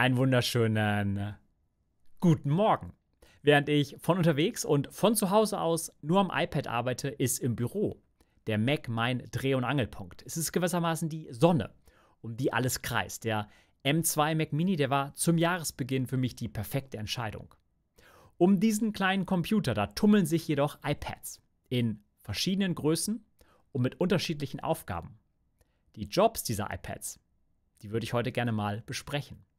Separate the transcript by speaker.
Speaker 1: einen wunderschönen äh, guten Morgen. Während ich von unterwegs und von zu Hause aus nur am iPad arbeite, ist im Büro der Mac mein Dreh- und Angelpunkt. Es ist gewissermaßen die Sonne, um die alles kreist. Der M2 Mac Mini, der war zum Jahresbeginn für mich die perfekte Entscheidung. Um diesen kleinen Computer, da tummeln sich jedoch iPads in verschiedenen Größen und mit unterschiedlichen Aufgaben. Die Jobs dieser iPads, die würde ich heute gerne mal besprechen.